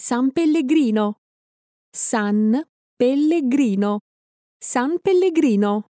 San Pellegrino. San Pellegrino. San Pellegrino.